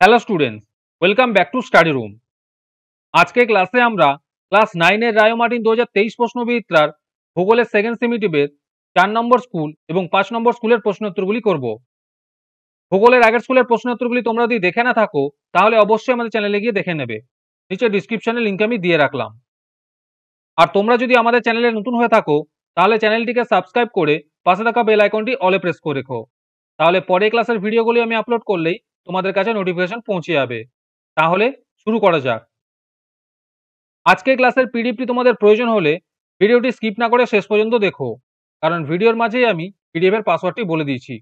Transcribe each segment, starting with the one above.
Hello students welcome back to study room আজকে ক্লাসে আমরা ক্লাস নাইনের রায়োমার্টিন দু হাজার তেইশ প্রশ্নবিদ্রার ভূগোলের সেকেন্ড সেমিটিভের চার নম্বর স্কুল এবং পাঁচ নম্বর স্কুলের প্রশ্নোত্তরগুলি করব ভূগোলের আগের স্কুলের প্রশ্নোত্তরগুলি তোমরা যদি দেখে না থাকো তাহলে অবশ্যই আমাদের চ্যানেলে গিয়ে দেখে নেবে নিচে ডিসক্রিপশানে লিঙ্ক আমি দিয়ে রাখলাম আর তোমরা যদি আমাদের চ্যানেলে নতুন হয়ে থাকো তাহলে চ্যানেলটিকে সাবস্ক্রাইব করে পাশে থাকা বেল আইকনটি অলে প্রেস করে রেখো তাহলে পরে ক্লাসের ভিডিওগুলি আমি আপলোড করলেই তোমাদের কাছে নোটিফিকেশন পৌঁছে যাবে তাহলে শুরু করা যাক আজকে ক্লাসের পিডিএফটি তোমাদের প্রয়োজন হলে ভিডিওটি স্কিপ না করে শেষ পর্যন্ত দেখো কারণ ভিডিওর মাঝেই আমি পিডিএফের পাসওয়ার্ডটি বলে দিয়েছি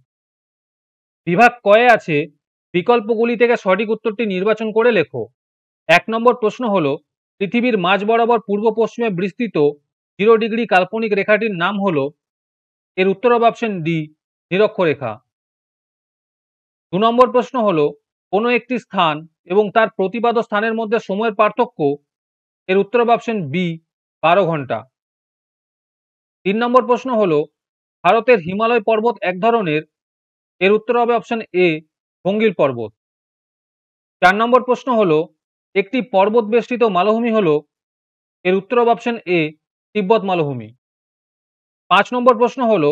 বিভাগ কয়ে আছে বিকল্পগুলি থেকে সঠিক উত্তরটি নির্বাচন করে লেখো এক নম্বর প্রশ্ন হল পৃথিবীর মাঝ বরাবর পূর্ব পশ্চিমে বিস্তৃত জিরো ডিগ্রি কাল্পনিক রেখাটির নাম হল এর উত্তর অপশন ডি নিরক্ষরেখা দু নম্বর প্রশ্ন হলো কোনো একটি স্থান এবং তার প্রতিবাদ স্থানের মধ্যে সময়ের পার্থক্য এর উত্তর অপশন বি বারো ঘন্টা তিন নম্বর প্রশ্ন হলো ভারতের হিমালয় পর্বত এক ধরনের এর উত্তর হবে অপশন এ ভঙ্গিল পর্বত চার নম্বর প্রশ্ন হলো একটি পর্বত বেষ্টিত মালভূমি হল এর উত্তর হবে অপশন এ তিব্বত মালভূমি পাঁচ নম্বর প্রশ্ন হলো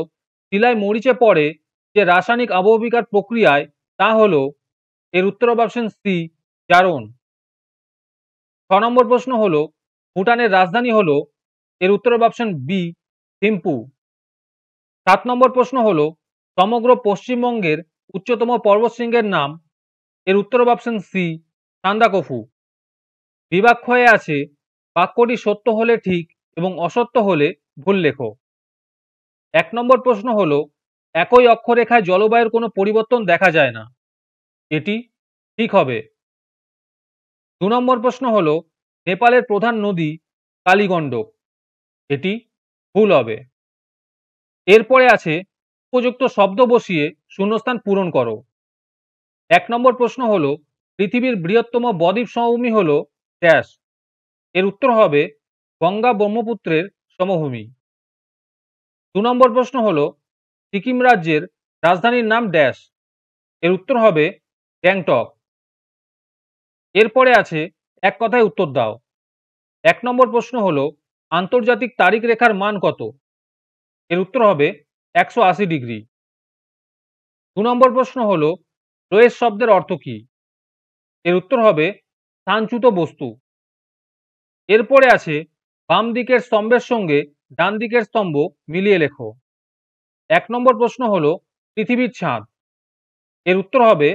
শিলায় মরিচে পড়ে যে রাসায়নিক আবহবিকার প্রক্রিয়ায় তা হল এর উত্তর হবে অপশন সি জারোন ছ নম্বর প্রশ্ন হল ভুটানের রাজধানী হল এর উত্তর হবে অপশন বি থিম্পু সাত নম্বর প্রশ্ন হল সমগ্র পশ্চিমবঙ্গের উচ্চতম পর্বতশৃঙ্গের নাম এর উত্তর হবে অপশন সি সান্দাকফু বিভাগ হয়ে আছে বাক্যটি সত্য হলে ঠিক এবং অসত্য হলে ভুল লেখো এক নম্বর প্রশ্ন হলো একই অক্ষরেখায় জলবায়ুর কোনো পরিবর্তন দেখা যায় না এটি ঠিক হবে দু নম্বর প্রশ্ন হল নেপালের প্রধান নদী কালীগণ্ডক এটি ভুল হবে এরপরে আছে উপযুক্ত শব্দ বসিয়ে শূন্যস্থান পূরণ করো এক নম্বর প্রশ্ন হল পৃথিবীর বৃহত্তম বদ্বীপ সমভূমি হল ড্যাশ এর উত্তর হবে গঙ্গা ব্রহ্মপুত্রের সমভূমি দু নম্বর প্রশ্ন হল সিকিম রাজ্যের রাজধানীর নাম ড্যাশ এর উত্তর হবে গ্যাংটক এরপরে আছে এক কথায় উত্তর দাও এক নম্বর প্রশ্ন হল আন্তর্জাতিক তারিখ রেখার মান কত এর উত্তর হবে একশো ডিগ্রি দু নম্বর প্রশ্ন হল রয়েস শব্দের অর্থ কী এর উত্তর হবে স্থানচ্যুত বস্তু এরপরে আছে বাম দিকের স্তম্ভের সঙ্গে ডান দিকের স্তম্ভ মিলিয়ে লেখো এক নম্বর প্রশ্ন হলো পৃথিবীর ছাদ এর উত্তর হবে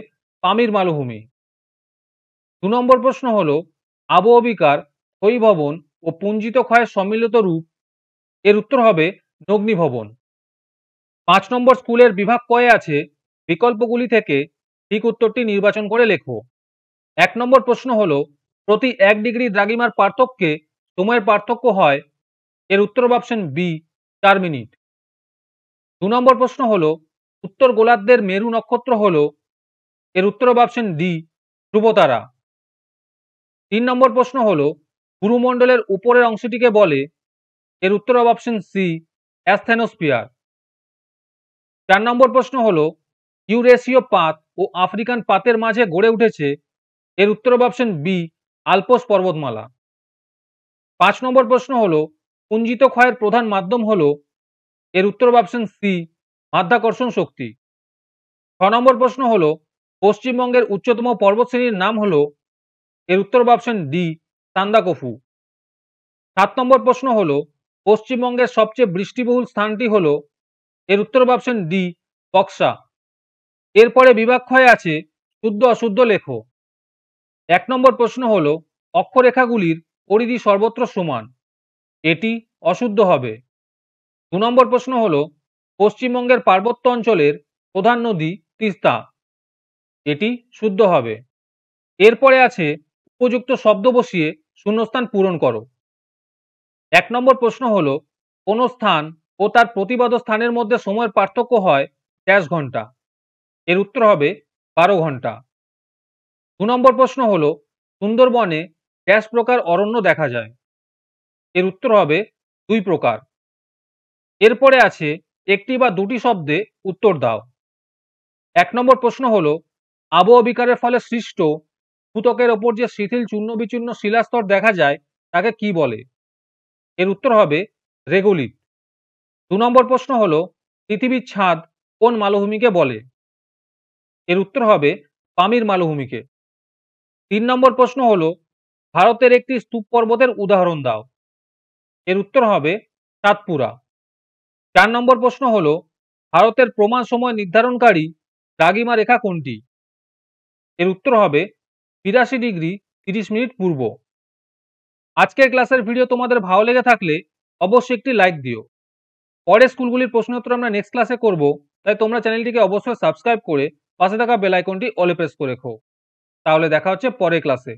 পামির মালভূমি দু নম্বর প্রশ্ন হলো অবিকার ভবন ও পুঞ্জিত ক্ষয়ের সম্মিলিত রূপ এর উত্তর হবে ভবন। পাঁচ নম্বর স্কুলের বিভাগ কয়ে আছে বিকল্পগুলি থেকে ঠিক উত্তরটি নির্বাচন করে লেখো এক নম্বর প্রশ্ন হলো প্রতি এক ডিগ্রি দ্রাগিমার পার্থক্যে সময়ের পার্থক্য হয় এর উত্তর অপশন বি চার মিনিট দু নম্বর প্রশ্ন হলো উত্তর গোলার্ধের মেরু নক্ষত্র হল এর উত্তর ভাবছেন ডি ধ্রুবতারা তিন নম্বর প্রশ্ন হল গুরুমণ্ডলের উপরের অংশটিকে বলে এর উত্তর অপশন সি অ্যাস্থেনোস্পিয়ার চার নম্বর প্রশ্ন হল ইউরেশীয় পাত ও আফ্রিকান পাতের মাঝে গড়ে উঠেছে এর উত্তর অপশন বি আলপোস পর্বতমালা পাঁচ নম্বর প্রশ্ন হল পুঞ্জিত ক্ষয়ের প্রধান মাধ্যম হল এর উত্তর অপশন সি মাধ্যাকর্ষণ শক্তি ছ নম্বর প্রশ্ন হল পশ্চিমবঙ্গের উচ্চতম পর্বতশ্রেণীর নাম হল এর উত্তর অপশন ডি সান্দাকফু সাত নম্বর প্রশ্ন হল পশ্চিমবঙ্গের সবচেয়ে বৃষ্টিবহুল স্থানটি হল এর উত্তর অপশন ডি বক্সা এরপরে বিভাগক্ষয়ে আছে শুদ্ধ অশুদ্ধ লেখ এক নম্বর প্রশ্ন হল অক্ষরেখাগুলির পরিধি সর্বত্র সমান এটি অশুদ্ধ হবে দু নম্বর প্রশ্ন হল পশ্চিমবঙ্গের পার্বত্য অঞ্চলের প্রধান নদী তিস্তা এটি শুদ্ধ হবে এরপরে আছে উপযুক্ত শব্দ বসিয়ে শূন্যস্থান পূরণ করো এক নম্বর প্রশ্ন হল কোনো স্থান ও তার প্রতিবাদ স্থানের মধ্যে সময়ের পার্থক্য হয় তেইশ ঘন্টা এর উত্তর হবে বারো ঘন্টা দু নম্বর প্রশ্ন হল সুন্দরবনে তেইশ প্রকার অরণ্য দেখা যায় এর উত্তর হবে দুই প্রকার এরপরে আছে একটি বা দুটি শব্দে উত্তর দাও এক নম্বর প্রশ্ন হল অবিকারের ফলে সৃষ্ট সূতকের ওপর যে শিথিল চূর্ণ বিচূর্ণ শিলাস্তর দেখা যায় তাকে কি বলে এর উত্তর হবে রেগুলিট দু নম্বর প্রশ্ন হল পৃথিবীর ছাদ কোন মালভূমিকে বলে এর উত্তর হবে পামির মালভূমিকে তিন নম্বর প্রশ্ন হল ভারতের একটি স্তূপ পর্বতের উদাহরণ দাও এর উত্তর হবে সাতপুরা চার নম্বর প্রশ্ন হল ভারতের প্রমাণ সময় নির্ধারণকারী দাগিমা রেখা কোনটি এর উত্তর হবে বিরাশি ডিগ্রি তিরিশ মিনিট পূর্ব আজকের ক্লাসের ভিডিও তোমাদের ভালো লেগে থাকলে অবশ্যই একটি লাইক দিও পরের স্কুলগুলির প্রশ্নোত্তর আমরা নেক্সট ক্লাসে করব তাই তোমরা চ্যানেলটিকে অবশ্যই সাবস্ক্রাইব করে পাশে থাকা বেলাইকনটি অলে প্রেস করে রেখো তাহলে দেখা হচ্ছে পরের ক্লাসে